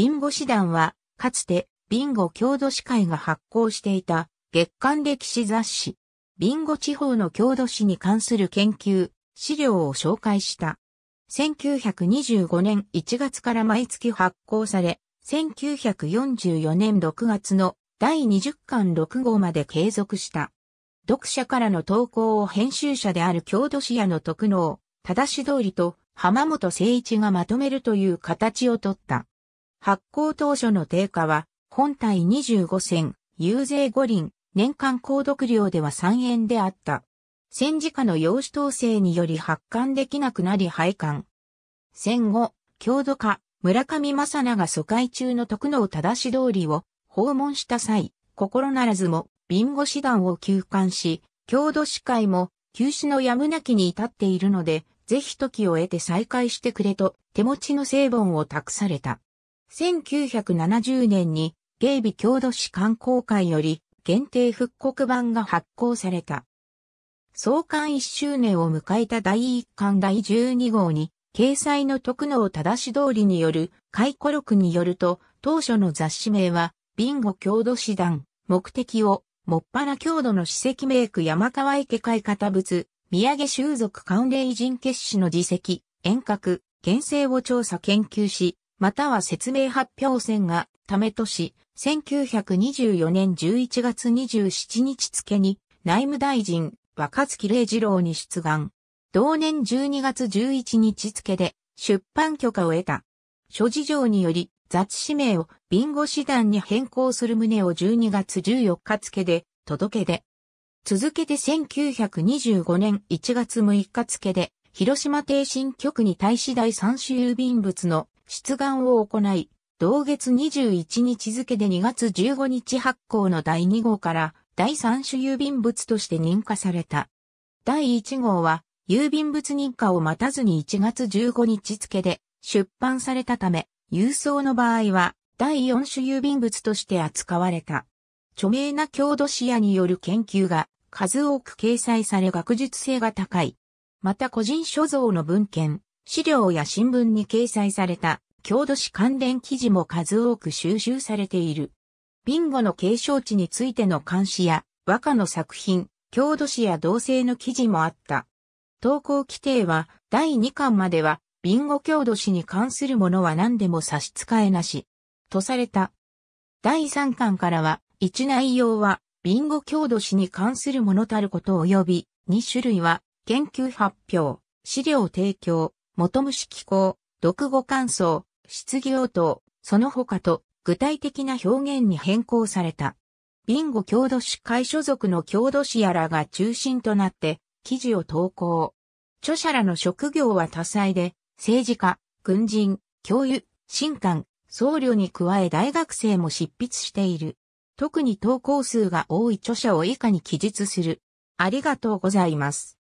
ビンゴ師団は、かつて、ビンゴ郷土史会が発行していた月刊歴史雑誌、ビンゴ地方の郷土史に関する研究、資料を紹介した。1925年1月から毎月発行され、1944年6月の第20巻6号まで継続した。読者からの投稿を編集者である郷土史屋の徳能、正し通りと浜本誠一がまとめるという形をとった。発行当初の定価は、本体25銭、遊税五輪、年間購読料では3円であった。戦時下の養子統制により発刊できなくなり廃刊。戦後、郷土家、村上正長が疎開中の徳能正通りを訪問した際、心ならずも、弁護士団を休館し、郷土司会も、休止のやむなきに至っているので、ぜひ時を得て再開してくれと、手持ちの成本を託された。1970年に、芸備郷土史観光会より、限定復刻版が発行された。創刊1周年を迎えた第1巻第12号に、掲載の徳能正通りによる回顧録によると、当初の雑誌名は、ビンゴ郷土史団、目的を、もっぱら郷土の史跡名区山川池海方仏、宮城習族関連人結史の自席遠隔、現世を調査研究し、または説明発表戦が、ためとし、1924年11月27日付に、内務大臣、若月礼二郎に出願。同年12月11日付で、出版許可を得た。諸事情により、雑誌名をビンゴ師団に変更する旨を12月14日付で、届け出。続けて1925年1月6日付で、広島帝信局に対し第三種郵便物の出願を行い、同月21日付で2月15日発行の第2号から第3種郵便物として認可された。第1号は郵便物認可を待たずに1月15日付で出版されたため、郵送の場合は第4種郵便物として扱われた。著名な郷土視野による研究が数多く掲載され学術性が高い。また個人所蔵の文献、資料や新聞に掲載された郷土史関連記事も数多く収集されている。ビンゴの継承地についての監視や和歌の作品、郷土史や同性の記事もあった。投稿規定は第2巻まではビンゴ郷土史に関するものは何でも差し支えなし、とされた。第3巻からは、1内容は、ビンゴ郷土史に関するものたること及び、2種類は、研究発表、資料提供、元虫式考、読語感想、質疑応答、その他と具体的な表現に変更された。ビンゴ郷土市会所属の郷土市やらが中心となって記事を投稿。著者らの職業は多彩で、政治家、軍人、教諭、新官、僧侶に加え大学生も執筆している。特に投稿数が多い著者を以下に記述する。ありがとうございます。